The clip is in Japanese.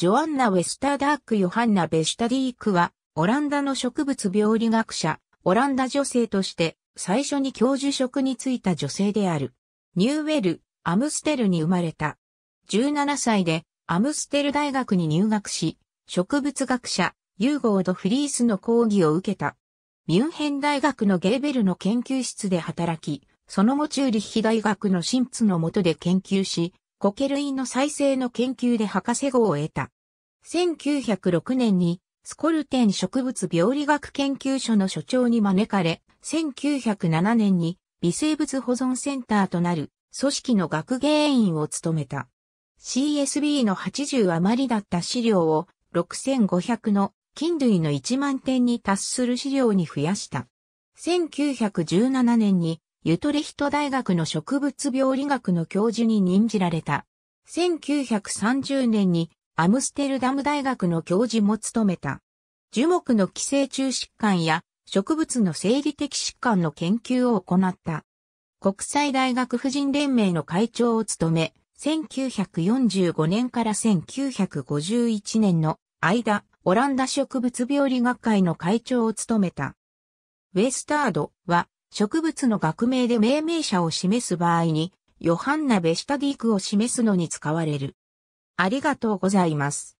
ジョアンナ・ウェスターダーク・ヨハンナ・ベシタディークは、オランダの植物病理学者、オランダ女性として、最初に教授職に就いた女性である。ニューウェル、アムステルに生まれた。17歳で、アムステル大学に入学し、植物学者、ユーゴード・フリースの講義を受けた。ミュンヘン大学のゲーベルの研究室で働き、その後チューリッヒ大学の新父の下で研究し、コケ類の再生の研究で博士号を得た。1906年にスコルテン植物病理学研究所の所長に招かれ、1907年に微生物保存センターとなる組織の学芸員を務めた。CSB の80余りだった資料を6500の菌類の1万点に達する資料に増やした。1917年にユトレヒト大学の植物病理学の教授に任じられた。1930年にアムステルダム大学の教授も務めた。樹木の寄生虫疾患や植物の生理的疾患の研究を行った。国際大学婦人連盟の会長を務め、1945年から1951年の間、オランダ植物病理学会の会長を務めた。ウェスタードは植物の学名で命名者を示す場合に、ヨハンナ・ベシタディークを示すのに使われる。ありがとうございます。